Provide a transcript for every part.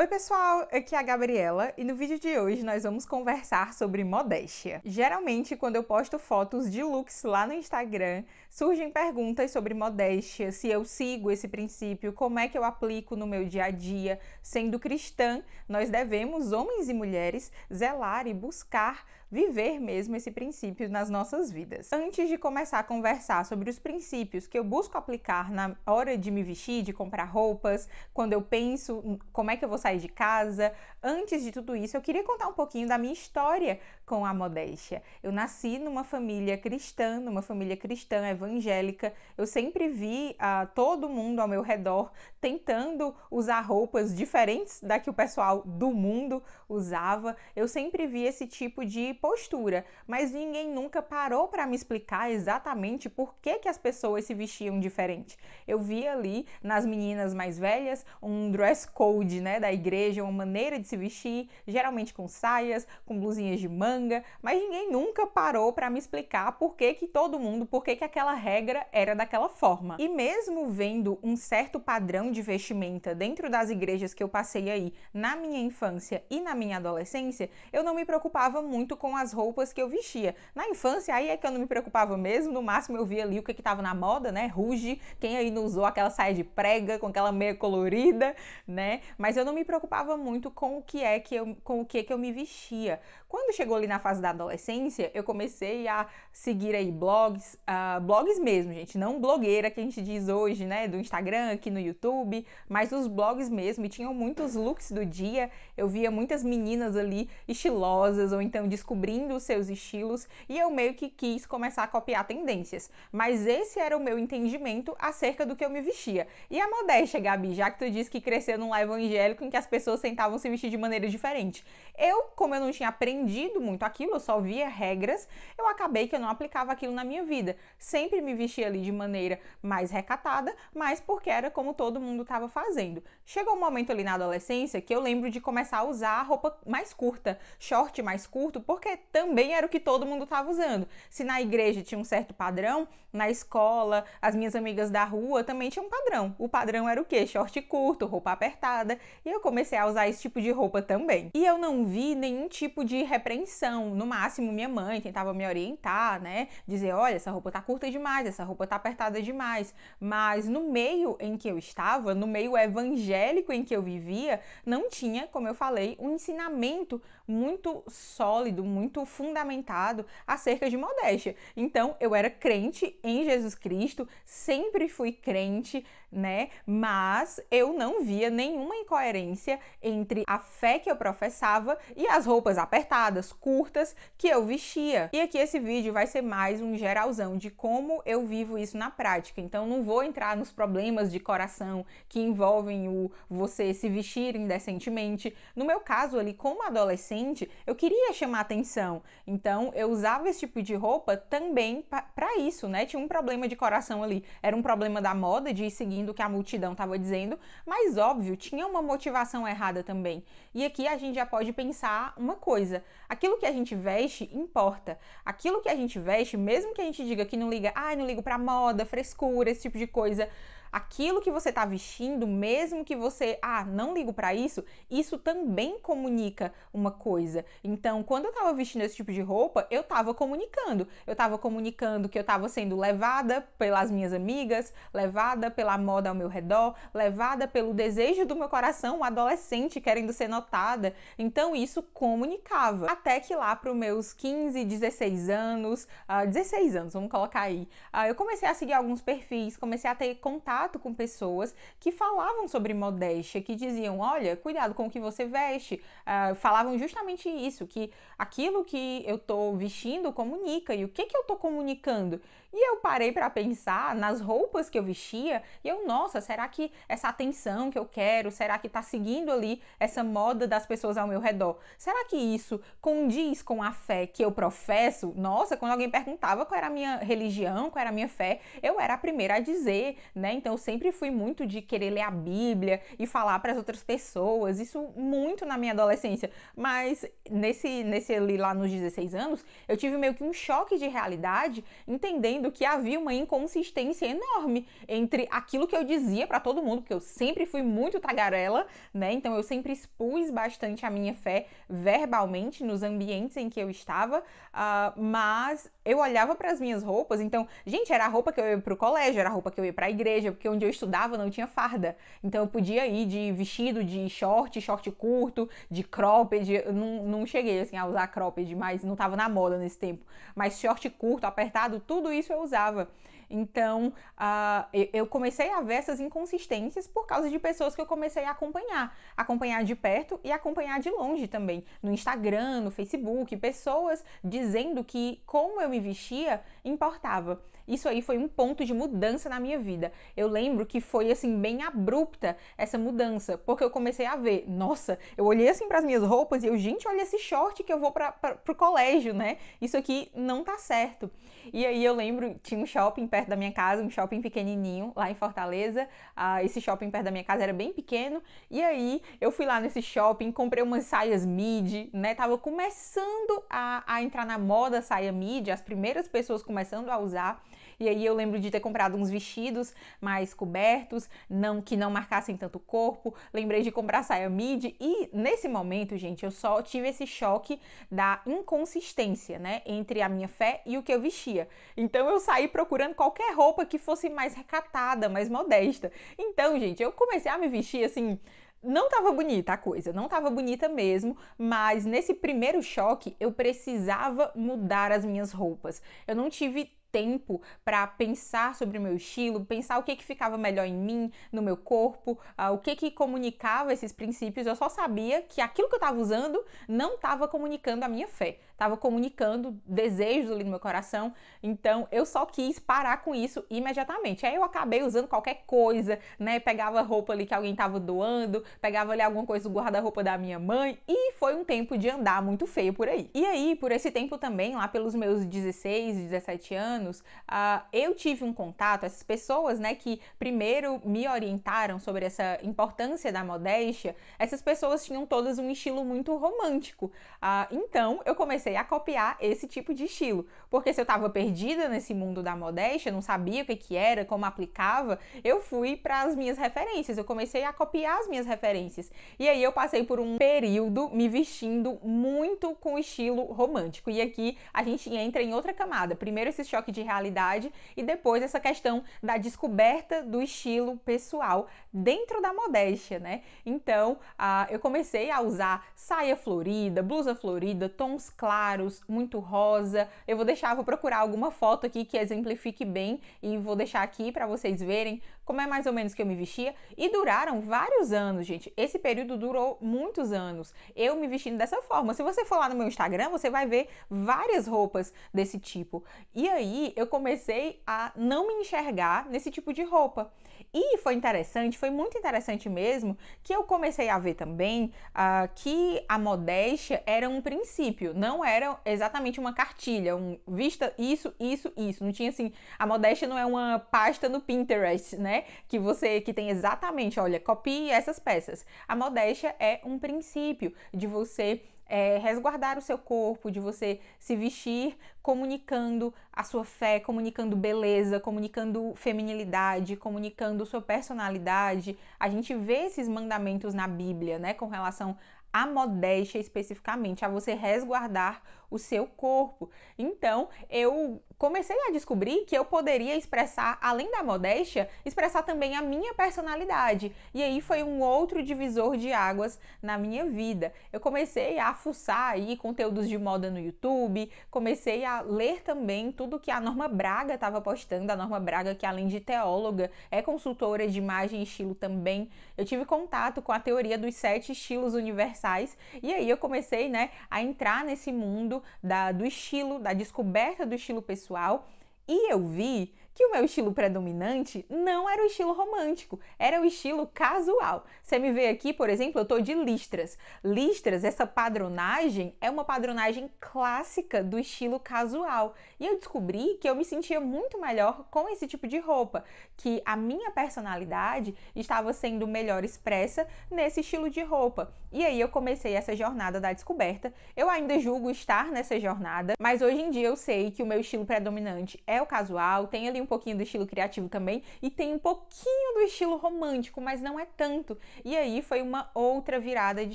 Oi, pessoal! Aqui é a Gabriela e no vídeo de hoje nós vamos conversar sobre modéstia. Geralmente, quando eu posto fotos de looks lá no Instagram, surgem perguntas sobre modéstia, se eu sigo esse princípio, como é que eu aplico no meu dia a dia. Sendo cristã, nós devemos, homens e mulheres, zelar e buscar viver mesmo esse princípio nas nossas vidas. Antes de começar a conversar sobre os princípios que eu busco aplicar na hora de me vestir, de comprar roupas, quando eu penso como é que eu vou sair de casa, antes de tudo isso, eu queria contar um pouquinho da minha história com a modéstia. Eu nasci numa família cristã, numa família cristã evangélica. Eu sempre vi uh, todo mundo ao meu redor tentando usar roupas diferentes da que o pessoal do mundo usava. Eu sempre vi esse tipo de postura, mas ninguém nunca parou para me explicar exatamente por que, que as pessoas se vestiam diferente. Eu vi ali nas meninas mais velhas um dress code né, da igreja, uma maneira de se vestir, geralmente com saias, com blusinhas de manga, mas ninguém nunca parou para me explicar por que, que todo mundo, por que, que aquela regra era daquela forma. E mesmo vendo um certo padrão de vestimenta dentro das igrejas que eu passei aí na minha infância e na minha adolescência, eu não me preocupava muito com com as roupas que eu vestia. Na infância, aí é que eu não me preocupava mesmo, no máximo eu via ali o que que estava na moda, né? Ruge, quem aí não usou aquela saia de prega com aquela meia colorida, né? Mas eu não me preocupava muito com o que é que eu, com o que que eu me vestia. Quando chegou ali na fase da adolescência, eu comecei a seguir aí blogs, uh, blogs mesmo, gente, não blogueira que a gente diz hoje, né, do Instagram, aqui no YouTube, mas os blogs mesmo, e tinham muitos looks do dia. Eu via muitas meninas ali estilosas ou então descobrindo descobrindo os seus estilos e eu meio que quis começar a copiar tendências. Mas esse era o meu entendimento acerca do que eu me vestia. E a modéstia, Gabi, já que tu disse que cresceu num lar evangélico em que as pessoas tentavam se vestir de maneira diferente. Eu, como eu não tinha aprendido muito aquilo, eu só via regras, eu acabei que eu não aplicava aquilo na minha vida. Sempre me vestia ali de maneira mais recatada, mas porque era como todo mundo estava fazendo. Chegou um momento ali na adolescência que eu lembro de começar a usar a roupa mais curta, short mais curto, porque porque também era o que todo mundo estava usando. Se na igreja tinha um certo padrão, na escola, as minhas amigas da rua também tinham um padrão. O padrão era o quê? Short curto, roupa apertada, e eu comecei a usar esse tipo de roupa também. E eu não vi nenhum tipo de repreensão, no máximo minha mãe tentava me orientar, né? Dizer, olha, essa roupa tá curta demais, essa roupa tá apertada demais. Mas no meio em que eu estava, no meio evangélico em que eu vivia, não tinha, como eu falei, um ensinamento muito sólido, muito fundamentado acerca de modéstia. Então, eu era crente em Jesus Cristo, sempre fui crente, né? Mas eu não via nenhuma incoerência entre a fé que eu professava e as roupas apertadas, curtas que eu vestia. E aqui esse vídeo vai ser mais um geralzão de como eu vivo isso na prática. Então não vou entrar nos problemas de coração que envolvem o você se vestir indecentemente. No meu caso ali, como adolescente, eu queria chamar atenção. Então eu usava esse tipo de roupa também para isso, né? Tinha um problema de coração ali. Era um problema da moda de seguir seguindo o que a multidão estava dizendo, mas óbvio, tinha uma motivação errada também. E aqui a gente já pode pensar uma coisa: aquilo que a gente veste importa. Aquilo que a gente veste, mesmo que a gente diga que não liga, ai, ah, não ligo para moda, frescura, esse tipo de coisa aquilo que você está vestindo, mesmo que você, ah, não ligo para isso, isso também comunica uma coisa. Então, quando eu estava vestindo esse tipo de roupa, eu estava comunicando. Eu estava comunicando que eu estava sendo levada pelas minhas amigas, levada pela moda ao meu redor, levada pelo desejo do meu coração, um adolescente querendo ser notada. Então, isso comunicava. Até que lá para os meus 15, 16 anos, uh, ah, 16 anos, vamos colocar aí, uh, eu comecei a seguir alguns perfis, comecei a ter contato contato com pessoas que falavam sobre modéstia, que diziam: olha, cuidado com o que você veste. Uh, falavam justamente isso, que aquilo que eu estou vestindo comunica e o que, que eu estou comunicando. E eu parei para pensar nas roupas que eu vestia e eu, nossa, será que essa atenção que eu quero, será que tá seguindo ali essa moda das pessoas ao meu redor? Será que isso condiz com a fé que eu professo? Nossa, quando alguém perguntava qual era a minha religião, qual era a minha fé, eu era a primeira a dizer, né? Então eu sempre fui muito de querer ler a Bíblia e falar para as outras pessoas, isso muito na minha adolescência, mas nesse nesse ali lá nos 16 anos, eu tive meio que um choque de realidade, entendendo percebendo que havia uma inconsistência enorme entre aquilo que eu dizia para todo mundo, porque eu sempre fui muito tagarela, né? Então eu sempre expus bastante a minha fé verbalmente nos ambientes em que eu estava, uh, mas eu olhava para as minhas roupas, então, gente, era a roupa que eu ia pro colégio, era a roupa que eu ia pra igreja, porque onde eu estudava não tinha farda. Então eu podia ir de vestido, de short, short curto, de cropped. Eu não, não cheguei assim a usar cropped, mas não tava na moda nesse tempo. Mas short curto, apertado, tudo isso eu usava. Então, uh, eu comecei a ver essas inconsistências por causa de pessoas que eu comecei a acompanhar. Acompanhar de perto e acompanhar de longe também. No Instagram, no Facebook, pessoas dizendo que como eu me vestia importava. Isso aí foi um ponto de mudança na minha vida. Eu lembro que foi assim bem abrupta essa mudança, porque eu comecei a ver, nossa, eu olhei assim para as minhas roupas e eu, gente, olha esse short que eu vou para o colégio, né? Isso aqui não tá certo. E aí eu lembro, tinha um shopping perto perto da minha casa, um shopping pequenininho lá em Fortaleza. Ah, esse shopping perto da minha casa era bem pequeno. E aí eu fui lá nesse shopping, comprei umas saias midi, né? Tava começando a, a entrar na moda saia midi, as primeiras pessoas começando a usar. E aí eu lembro de ter comprado uns vestidos mais cobertos, não que não marcassem tanto o corpo. Lembrei de comprar saia midi e nesse momento, gente, eu só tive esse choque da inconsistência, né, entre a minha fé e o que eu vestia. Então eu saí procurando qualquer roupa que fosse mais recatada, mais modesta. Então, gente, eu comecei a me vestir assim, não estava bonita a coisa, não estava bonita mesmo, mas nesse primeiro choque eu precisava mudar as minhas roupas. Eu não tive tempo para pensar sobre o meu estilo, pensar o que, que ficava melhor em mim, no meu corpo, uh, o que, que comunicava esses princípios. Eu só sabia que aquilo que eu estava usando não estava comunicando a minha fé estava comunicando desejos ali no meu coração. Então eu só quis parar com isso imediatamente. Aí eu acabei usando qualquer coisa, né? Pegava roupa ali que alguém estava doando, pegava ali alguma coisa do guarda-roupa da minha mãe e foi um tempo de andar muito feio por aí. E aí, por esse tempo também, lá pelos meus 16, 17 anos, uh, eu tive um contato, essas pessoas, né, que primeiro me orientaram sobre essa importância da modéstia, essas pessoas tinham todas um estilo muito romântico. Uh, então eu comecei comecei a copiar esse tipo de estilo. Porque se eu estava perdida nesse mundo da modéstia, não sabia o que, que era, como aplicava, eu fui para as minhas referências, eu comecei a copiar as minhas referências. E aí eu passei por um período me vestindo muito com estilo romântico. E aqui a gente entra em outra camada. Primeiro esse choque de realidade e depois essa questão da descoberta do estilo pessoal dentro da modéstia, né? Então, uh, eu comecei a usar saia florida, blusa florida, tons claros claros, muito rosa. Eu vou deixar, vou procurar alguma foto aqui que exemplifique bem e vou deixar aqui para vocês verem como é mais ou menos que eu me vestia, e duraram vários anos, gente. Esse período durou muitos anos, eu me vestindo dessa forma. Se você for lá no meu Instagram, você vai ver várias roupas desse tipo. E aí eu comecei a não me enxergar nesse tipo de roupa. E foi interessante, foi muito interessante mesmo, que eu comecei a ver também uh, que a modéstia era um princípio, não era exatamente uma cartilha, um vista isso, isso, isso. Não tinha assim, a modéstia não é uma pasta no Pinterest, né? Que você que tem exatamente, olha, copie essas peças. A modéstia é um princípio de você é, resguardar o seu corpo, de você se vestir comunicando a sua fé, comunicando beleza, comunicando feminilidade, comunicando sua personalidade. A gente vê esses mandamentos na Bíblia, né, com relação à modéstia especificamente, a você resguardar o seu corpo. Então, eu comecei a descobrir que eu poderia expressar, além da modéstia, expressar também a minha personalidade. E aí foi um outro divisor de águas na minha vida. Eu comecei a fuçar aí conteúdos de moda no YouTube, comecei a ler também tudo que a Norma Braga estava postando, a Norma Braga que além de teóloga, é consultora de imagem e estilo também. Eu tive contato com a teoria dos sete estilos universais e aí eu comecei, né, a entrar nesse mundo da, do estilo, da descoberta do estilo pessoal pessoal. E eu vi que o meu estilo predominante não era o estilo romântico, era o estilo casual. Você me vê aqui, por exemplo, eu estou de listras. Listras, essa padronagem é uma padronagem clássica do estilo casual. E eu descobri que eu me sentia muito melhor com esse tipo de roupa, que a minha personalidade estava sendo melhor expressa nesse estilo de roupa. E aí eu comecei essa jornada da descoberta. Eu ainda julgo estar nessa jornada, mas hoje em dia eu sei que o meu estilo predominante é o casual, tem ali tem um pouquinho do estilo criativo também e tem um pouquinho do estilo romântico, mas não é tanto. E aí foi uma outra virada de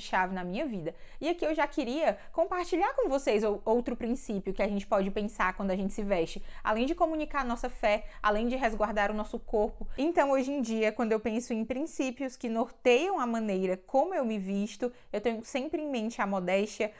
chave na minha vida. E aqui eu já queria compartilhar com vocês outro princípio que a gente pode pensar quando a gente se veste, além de comunicar a nossa fé, além de resguardar o nosso corpo. Então, hoje em dia, quando eu penso em princípios que norteiam a maneira como eu me visto, eu tenho sempre em mente a modéstia,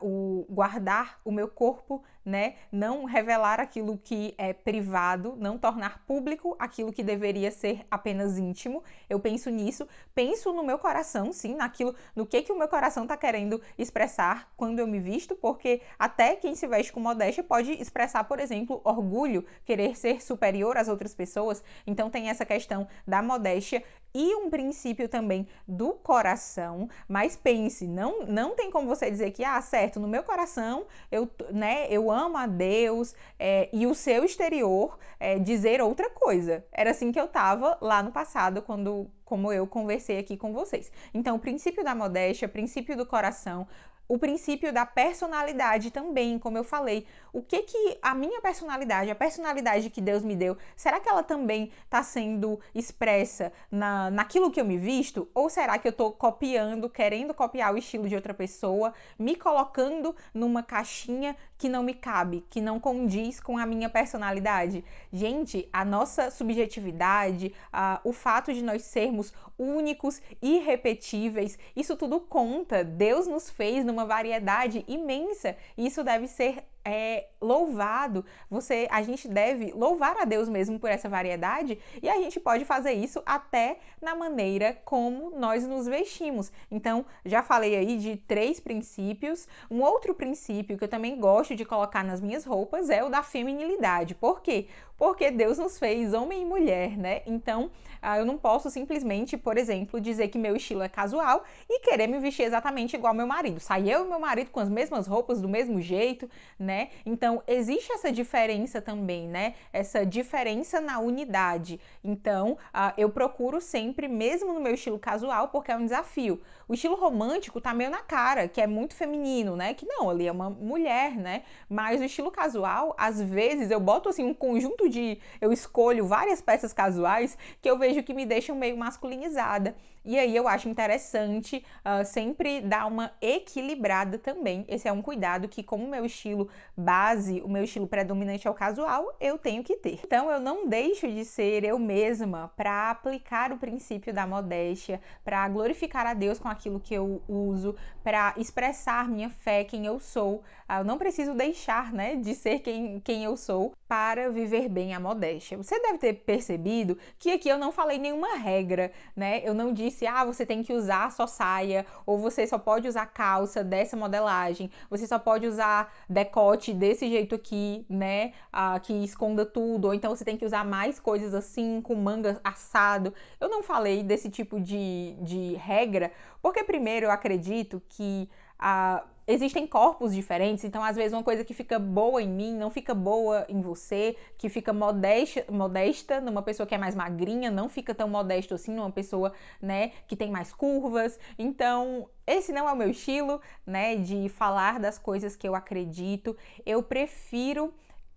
uh, o guardar o meu corpo né? Não revelar aquilo que é privado, não tornar público aquilo que deveria ser apenas íntimo. Eu penso nisso, penso no meu coração, sim, naquilo, no que que o meu coração está querendo expressar quando eu me visto, porque até quem se veste com modéstia pode expressar, por exemplo, orgulho, querer ser superior às outras pessoas. Então tem essa questão da modéstia e um princípio também do coração, mas pense, não não tem como você dizer que ah, certo, no meu coração eu, né, eu amo a Deus é, e o seu exterior é, dizer outra coisa. Era assim que eu tava lá no passado quando como eu conversei aqui com vocês. Então, o princípio da modéstia, o princípio do coração, o princípio da personalidade também, como eu falei. O que que a minha personalidade, a personalidade que Deus me deu, será que ela também está sendo expressa na, naquilo que eu me visto? Ou será que eu estou copiando, querendo copiar o estilo de outra pessoa, me colocando numa caixinha que não me cabe, que não condiz com a minha personalidade? Gente, a nossa subjetividade, a, o fato de nós sermos únicos, irrepetíveis, isso tudo conta. Deus nos fez numa uma variedade imensa. isso deve ser é, louvado. Você, a gente deve louvar a Deus mesmo por essa variedade e a gente pode fazer isso até na maneira como nós nos vestimos. Então, já falei aí de três princípios. Um outro princípio que eu também gosto de colocar nas minhas roupas é o da feminilidade. Por quê? Porque Deus nos fez homem e mulher, né? Então, ah, eu não posso simplesmente, por exemplo, dizer que meu estilo é casual e querer me vestir exatamente igual meu marido. Sair eu e meu marido com as mesmas roupas do mesmo jeito, né? Então, então, existe essa diferença também, né? Essa diferença na unidade. Então, uh, eu procuro sempre, mesmo no meu estilo casual, porque é um desafio. O estilo romântico tá meio na cara, que é muito feminino, né? Que não, ali é uma mulher, né? Mas o estilo casual, às vezes, eu boto assim um conjunto de. Eu escolho várias peças casuais que eu vejo que me deixam meio masculinizada. E aí eu acho interessante uh, sempre dar uma equilibrada também. Esse é um cuidado que, como meu estilo base, base, o meu estilo predominante é o casual, eu tenho que ter. Então eu não deixo de ser eu mesma para aplicar o princípio da modéstia, para glorificar a Deus com aquilo que eu uso, para expressar minha fé, quem eu sou. Ah, eu não preciso deixar, né, de ser quem, quem eu sou para viver bem a modéstia. Você deve ter percebido que aqui eu não falei nenhuma regra, né? Eu não disse, ah, você tem que usar só saia, ou você só pode usar calça dessa modelagem, você só pode usar decote desse jeito aqui, né? Ah, que esconda tudo, ou então você tem que usar mais coisas assim, com manga assado. Eu não falei desse tipo de, de regra, porque primeiro eu acredito que. Ah, existem corpos diferentes, então às vezes uma coisa que fica boa em mim não fica boa em você, que fica modesta, modesta numa pessoa que é mais magrinha, não fica tão modesto assim numa pessoa, né, que tem mais curvas. Então, esse não é o meu estilo, né, de falar das coisas que eu acredito. Eu prefiro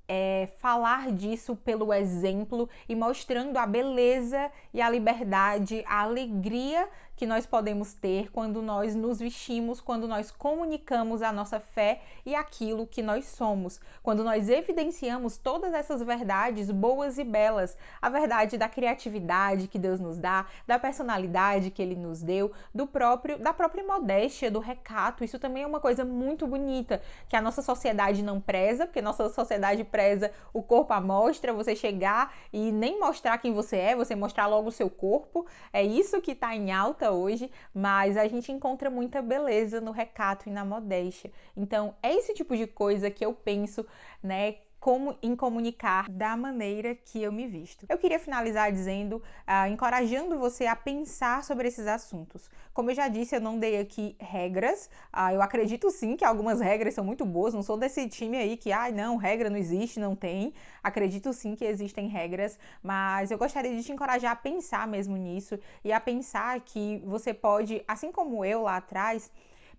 é, falar disso pelo exemplo e mostrando a beleza e a liberdade, a alegria que nós podemos ter quando nós nos vestimos, quando nós comunicamos a nossa fé e aquilo que nós somos, quando nós evidenciamos todas essas verdades boas e belas, a verdade da criatividade que Deus nos dá, da personalidade que ele nos deu, do próprio da própria modéstia, do recato. Isso também é uma coisa muito bonita que a nossa sociedade não preza, porque nossa sociedade preza o corpo à mostra, você chegar e nem mostrar quem você é, você mostrar logo o seu corpo. É isso que está em alta hoje, mas a gente encontra muita beleza no recato e na modéstia. Então, é esse tipo de coisa que eu penso, né, como em comunicar da maneira que eu me visto. Eu queria finalizar dizendo, uh, encorajando você a pensar sobre esses assuntos. Como eu já disse, eu não dei aqui regras. Uh, eu acredito sim que algumas regras são muito boas. Não sou desse time aí que, ai, ah, não, regra não existe, não tem. Acredito sim que existem regras, mas eu gostaria de te encorajar a pensar mesmo nisso e a pensar que você pode, assim como eu lá atrás,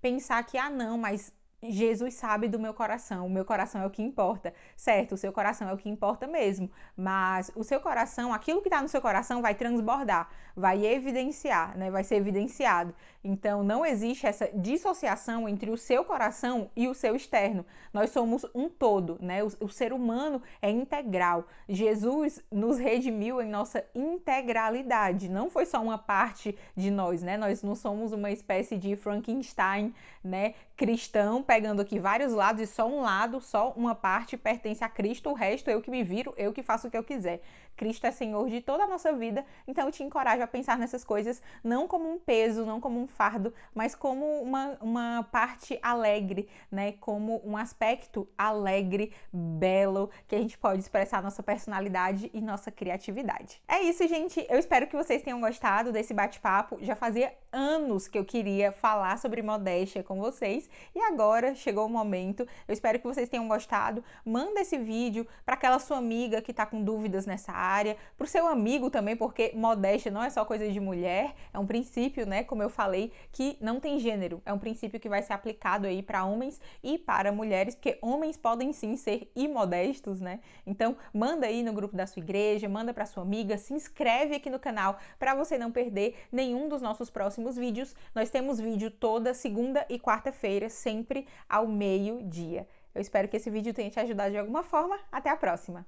pensar que, ah, não, mas Jesus sabe do meu coração, o meu coração é o que importa. Certo, o seu coração é o que importa mesmo, mas o seu coração, aquilo que está no seu coração vai transbordar, vai evidenciar, né? vai ser evidenciado. Então não existe essa dissociação entre o seu coração e o seu externo. Nós somos um todo, né? o, o ser humano é integral. Jesus nos redimiu em nossa integralidade, não foi só uma parte de nós, né? Nós não somos uma espécie de Frankenstein, né, cristão pegando aqui vários lados e só um lado, só uma parte pertence a Cristo, o resto eu que me viro, eu que faço o que eu quiser. Cristo é Senhor de toda a nossa vida, então eu te encorajo a pensar nessas coisas não como um peso, não como um fardo, mas como uma, uma parte alegre, né? Como um aspecto alegre, belo, que a gente pode expressar nossa personalidade e nossa criatividade. É isso, gente. Eu espero que vocês tenham gostado desse bate-papo. Já fazia anos que eu queria falar sobre modéstia com vocês e agora chegou o momento. Eu espero que vocês tenham gostado. Manda esse vídeo para aquela sua amiga que está com dúvidas nessa área, para o seu amigo também, porque modéstia não é só coisa de mulher, é um princípio, né? Como eu falei, que não tem gênero. É um princípio que vai ser aplicado aí para homens e para mulheres, porque homens podem sim ser imodestos, né? Então, manda aí no grupo da sua igreja, manda para sua amiga, se inscreve aqui no canal para você não perder nenhum dos nossos próximos próximos vídeos. Nós temos vídeo toda segunda e quarta-feira, sempre ao meio-dia. Eu espero que esse vídeo tenha te ajudado de alguma forma. Até a próxima!